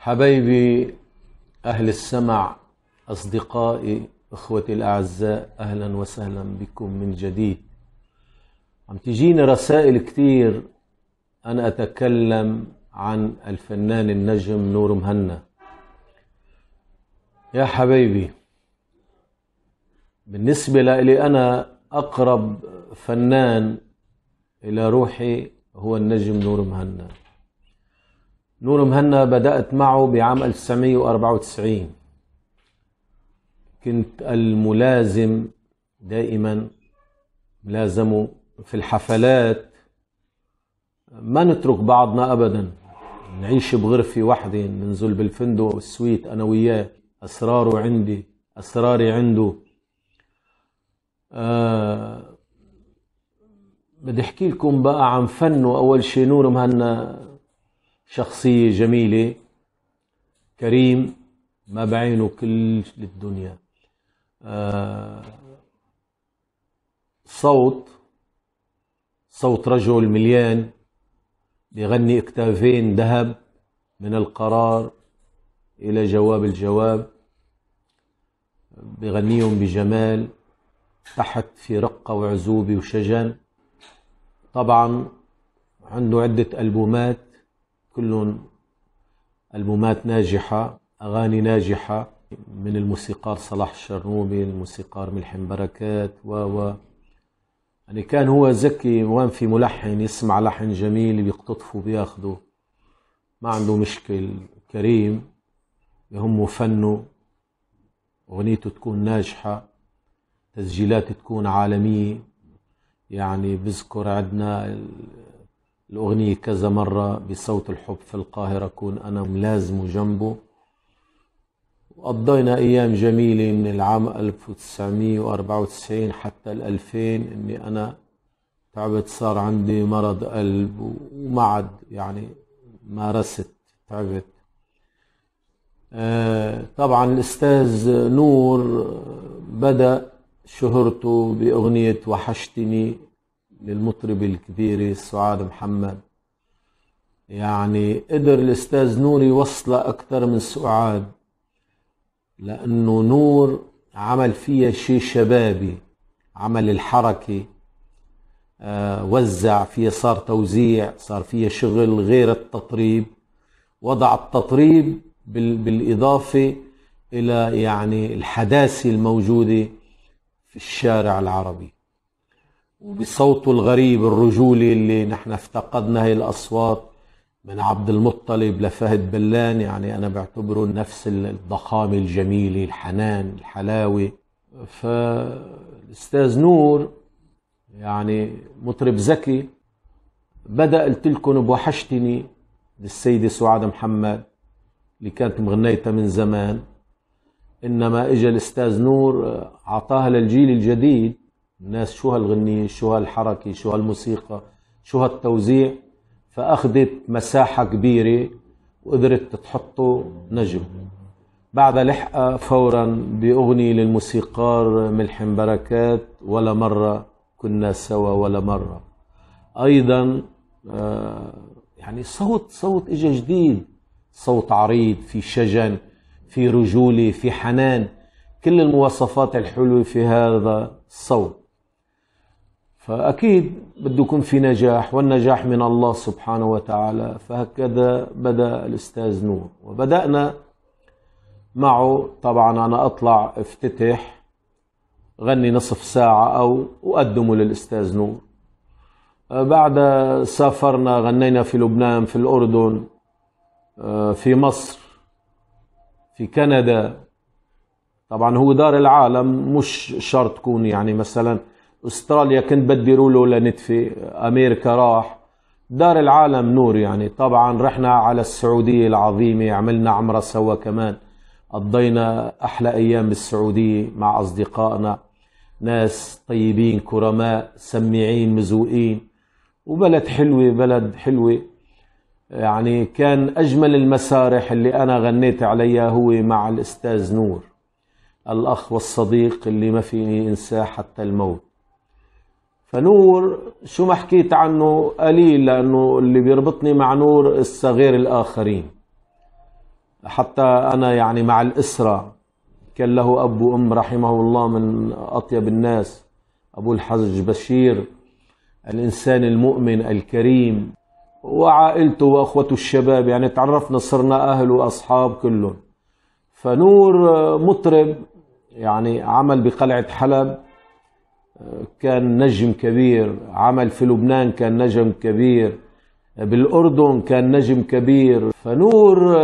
حبايبي أهل السمع أصدقائي إخوتي الأعزاء أهلا وسهلا بكم من جديد عم تجيني رسائل كتير أنا أتكلم عن الفنان النجم نور مهنا يا حبايبي بالنسبة لي أنا أقرب فنان إلى روحي هو النجم نور مهنا نور مهنا بدأت معه بعام 1994 كنت الملازم دائما ملازمه في الحفلات ما نترك بعضنا أبدا نعيش بغرفة وحدة ننزل بالفندق والسويت أنا وياه أسراره عندي أسراري عنده آه بدي احكي لكم بقى عن فنه اول شيء نور مهنا شخصية جميلة كريم ما بعينه كل الدنيا آه، صوت صوت رجل مليان بيغني اكتافين ذهب من القرار إلى جواب الجواب بغنيهم بجمال تحت في رقة وعزوبة وشجن طبعا عنده عدة ألبومات كلهم ألبومات ناجحة أغاني ناجحة من الموسيقار صلاح الشرنوبي الموسيقار ملحم بركات و و يعني كان هو ذكي وان في ملحن يسمع لحن جميل بيقتطفه بياخده ما عنده مشكل كريم يهمه فنه اغنيته تكون ناجحة تسجيلات تكون عالمية يعني بذكر عندنا الأغنية كذا مرة بصوت الحب في القاهرة كون أنا ملازمه جنبه وقضينا أيام جميلة من العام 1994 حتى 2000 إني أنا تعبت صار عندي مرض قلب وما عاد يعني مارست تعبت آه طبعا الأستاذ نور آه، بدأ شهرته بأغنية وحشتني للمطرب الكبير سعاد محمد يعني قدر الأستاذ نور يوصله أكثر من سعاد لأنه نور عمل فيها شيء شبابي عمل الحركة آه، وزع فيها صار توزيع صار فيها شغل غير التطريب وضع التطريب بالإضافة إلى يعني الحداثة الموجودة في الشارع العربي وبصوته الغريب الرجولي اللي نحن افتقدنا هي الأصوات من عبد المطلب لفهد بلان يعني أنا بعتبره نفس الضخامة الجميلة الحنان الحلاوة فالأستاذ نور يعني مطرب ذكي بدأ قلت لكم بوحشتني للسيدة سعاد محمد اللي كانت مغنيتها من زمان إنما إجا الأستاذ نور آه، أعطاها للجيل الجديد الناس شو هالغنية شو هالحركة شو هالموسيقى شو هالتوزيع فأخذت مساحة كبيرة وقدرت تحطه نجم بعد لحقة فورا بأغنية للموسيقار ملحم بركات ولا مرة كنا سوا ولا مرة أيضا آه، يعني صوت صوت إجا جديد صوت عريض في شجن في رجولة في حنان كل المواصفات الحلوة في هذا الصوت فأكيد بده يكون في نجاح والنجاح من الله سبحانه وتعالى فهكذا بدأ الأستاذ نور وبدأنا معه طبعا أنا أطلع افتتح غني نصف ساعة أو أقدمه للأستاذ نور آه، بعد سافرنا غنينا في لبنان في الأردن آه، في مصر في كندا طبعا هو دار العالم مش شرط تكون يعني مثلا استراليا كنت بدبروا له لنتفي امريكا راح دار العالم نور يعني طبعا رحنا على السعوديه العظيمه عملنا عمره سوا كمان قضينا احلى ايام بالسعوديه مع اصدقائنا ناس طيبين كرماء سميعين مزوقين وبلد حلوه بلد حلوه يعني كان اجمل المسارح اللي انا غنيت عليها هو مع الاستاذ نور الاخ والصديق اللي ما فيني انساه حتى الموت فنور شو ما حكيت عنه قليل لأنه اللي بيربطني مع نور الصغير الآخرين حتى أنا يعني مع الإسرة كان له أب وأم رحمه الله من أطيب الناس أبو الحج بشير الإنسان المؤمن الكريم وعائلته وأخوته الشباب يعني تعرفنا صرنا أهل وأصحاب كلهم فنور مطرب يعني عمل بقلعة حلب كان نجم كبير عمل في لبنان كان نجم كبير بالأردن كان نجم كبير فنور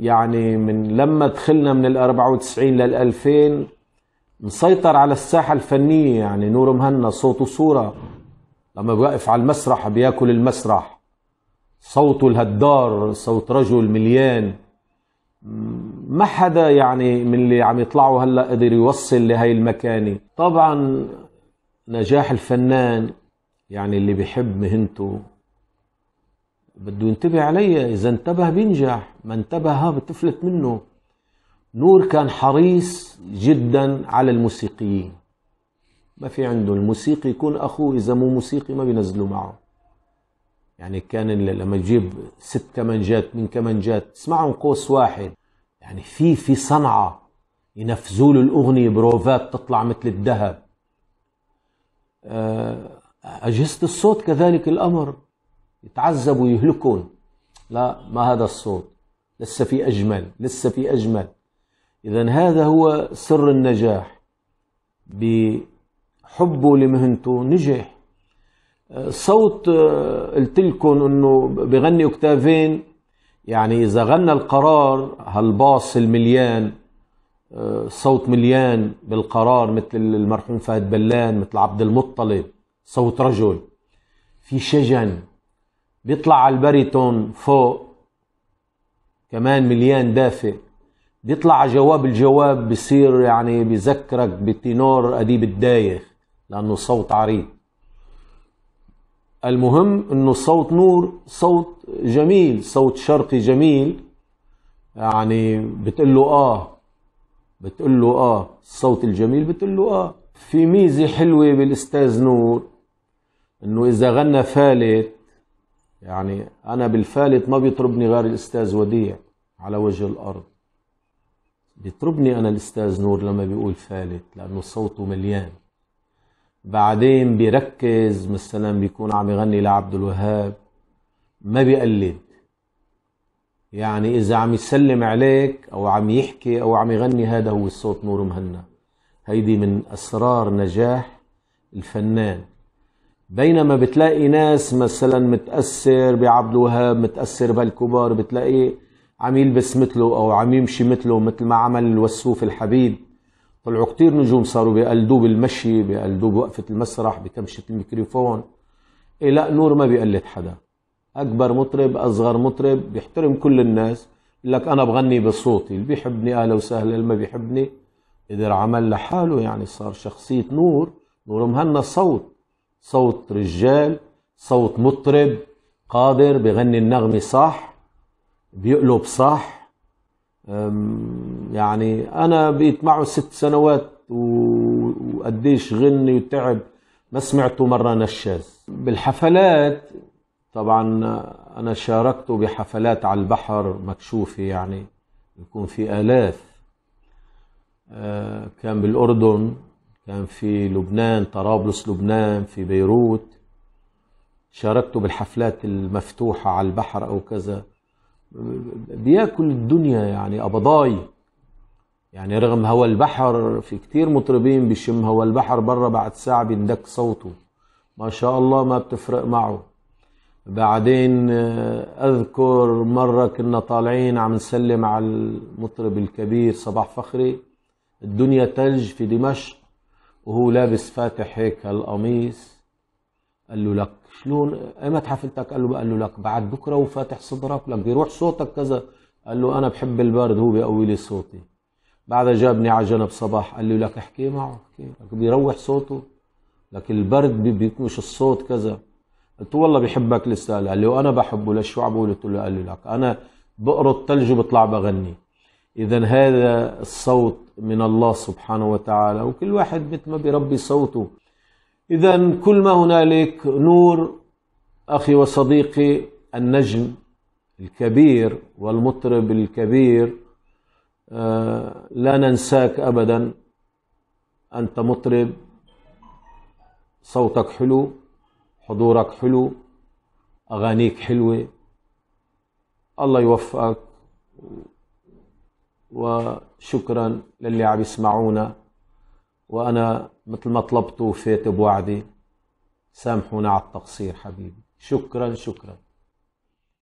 يعني من لما دخلنا من ال 94 لل 2000 مسيطر على الساحة الفنية يعني نور مهنا صوت وصورة لما بيوقف على المسرح بياكل المسرح صوته الهدار صوت رجل مليان ما حدا يعني من اللي عم يطلعوا هلا قدر يوصل لهي المكانه طبعا نجاح الفنان يعني اللي بيحب مهنته بده ينتبه عليها اذا انتبه بينجح ما انتبه بتفلت منه نور كان حريص جدا على الموسيقيين ما في عنده الموسيقي يكون اخوه اذا مو موسيقي ما بينزلوا معه يعني كان لما تجيب ست كمانجات من كمانجات تسمعهم قوس واحد يعني في في صنعة ينفذوا له الأغنية بروفات تطلع مثل الذهب آه، أجهزة الصوت كذلك الأمر يتعذبوا يهلكون لا ما هذا الصوت لسه في أجمل لسه في أجمل إذا هذا هو سر النجاح بحبه لمهنته نجح صوت آه، قلت لكم انه بغني اكتافين يعني اذا غنى القرار هالباص المليان آه، صوت مليان بالقرار مثل المرحوم فهد بلان مثل عبد المطلب صوت رجل في شجن بيطلع على الباريتون فوق كمان مليان دافئ بيطلع على جواب الجواب بصير يعني بذكرك بتينور أديب الدايخ لأنه صوت عريض المهم انه صوت نور صوت جميل صوت شرقي جميل يعني بتقول له اه بتقول له اه الصوت الجميل بتقول له اه في ميزه حلوه بالاستاذ نور انه اذا غنى فالت يعني انا بالفالت ما بيطربني غير الاستاذ وديع على وجه الارض بيطربني انا الاستاذ نور لما بيقول فالت لانه صوته مليان بعدين بيركز مثلا بيكون عم يغني لعبد الوهاب ما بيقلد يعني اذا عم يسلم عليك او عم يحكي او عم يغني هذا هو الصوت نور مهنا هيدي من اسرار نجاح الفنان بينما بتلاقي ناس مثلا متاثر بعبد الوهاب متاثر بالكبار بتلاقيه عم يلبس مثله او عم يمشي مثله مثل ما عمل الوسوف الحبيب طلعوا كتير نجوم صاروا بيقلدوا بالمشي بيقلدوا بوقفة المسرح بكمشة الميكروفون إيه لا نور ما بيقلد حدا أكبر مطرب أصغر مطرب بيحترم كل الناس يقول لك أنا بغني بصوتي اللي بيحبني أهلا وسهلا اللي ما بيحبني قدر عمل لحاله يعني صار شخصية نور نور مهنا صوت صوت رجال صوت مطرب قادر بغني النغمة صح بيقلب صح يعني انا بقيت معه ست سنوات وقديش غني وتعب ما سمعته مره نشاز بالحفلات طبعا انا شاركته بحفلات على البحر مكشوفه يعني يكون في الاف أه، كان بالاردن كان في لبنان طرابلس لبنان في بيروت شاركته بالحفلات المفتوحه على البحر او كذا بياكل الدنيا يعني قبضاي يعني رغم هوا البحر في كتير مطربين بيشم هوا البحر بره بعد ساعة بيندك صوته ما شاء الله ما بتفرق معه بعدين آه، اذكر مرة كنا طالعين عم نسلم على المطرب الكبير صباح فخري الدنيا تلج في دمشق وهو لابس فاتح هيك القميص قال له لك شلون ايمت حفلتك قال له قال له لك بعد بكره وفاتح صدرك لك بيروح صوتك كذا قال له انا بحب البرد هو بيقوي لي صوتي بعدها جابني على جنب صباح قال له لك احكي معه احكي لك بيروح صوته لك البرد بيكوش الصوت كذا قلت والله بحبك لسه قال لي وانا بحبه لشو عم بقول قلت له قال له لك انا بقرط ثلج وبطلع بغني اذا هذا الصوت من الله سبحانه وتعالى وكل واحد مثل ما بيربي صوته إذا كل ما هنالك نور أخي وصديقي النجم الكبير والمطرب الكبير آه، لا ننساك أبدا أنت مطرب صوتك حلو حضورك حلو أغانيك حلوة الله يوفقك وشكرا للي عم يسمعونا وأنا مثل ما طلبت وفيت بوعدي سامحونا على التقصير حبيبي شكرا شكرا